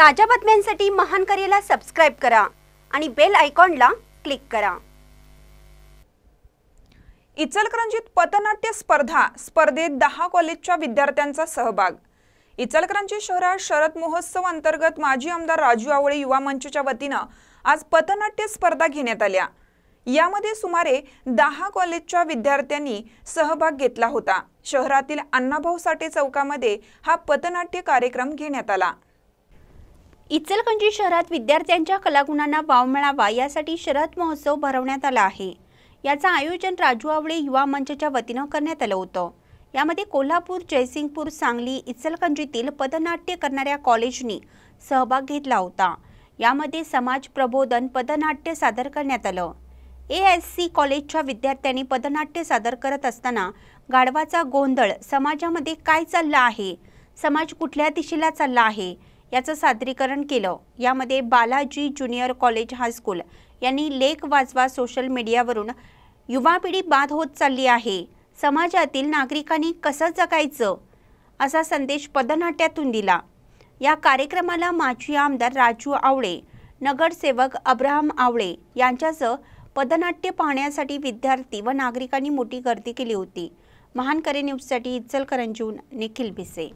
ताज्या बातम्यांसाठी महान करेला सबस्क्राईब करा आणि बेल आयकॉनला क्लिक करा इचलकरंजीत पथनाट्य स्पर्धा स्पर्धेत दहा कॉलेजच्या विद्यार्थ्यांचा सहभाग इचलकरंजी शहरात शरद महोत्सव अंतर्गत माजी आमदार राजू आवळे युवा मंचच्या वतीनं आज पथनाट्य स्पर्धा घेण्यात आल्या यामध्ये सुमारे दहा कॉलेजच्या विद्यार्थ्यांनी सहभाग घेतला होता शहरातील अण्णाभाऊ साठे चौकामध्ये हा पथनाट्य कार्यक्रम घेण्यात आला इचलकंजी शहरात विद्यार्थ्यांच्या कलागुणांना वाव मिळावा यासाठी शरद महोत्सव भरवण्यात आला आहे याचं आयोजन राजू आवळे युवा मंचच्या वतीनं करण्यात आलं होतं यामध्ये कोल्हापूर जयसिंगपूर सांगली इचलकंजीतील पदनाट्य करणाऱ्या कॉलेजनी सहभाग घेतला होता यामध्ये समाज प्रबोधन पदनाट्य सादर करण्यात आलं ए एस सी कॉलेजच्या विद्यार्थ्यांनी पदनाट्य सादर करत असताना गाढवाचा गोंधळ समाजामध्ये काय चालला आहे समाज कुठल्या दिशेला चालला आहे याचं सादरीकरण केलं यामध्ये बालाजी ज्युनियर कॉलेज हायस्कूल यांनी लेख वाजवा सोशल मीडियावरून युवा पिढी बाद होत चालली आहे समाजातील नागरिकांनी कसं जगायचं असा संदेश पदनाट्यातून दिला या कार्यक्रमाला माजी आमदार राजू आवळे नगरसेवक अब्राहम आवळे यांच्यासह पदनाट्य पाहण्यासाठी विद्यार्थी व नागरिकांनी मोठी गर्दी केली होती महान करे न्यूजसाठी इचलकरंजून निखिल भिसे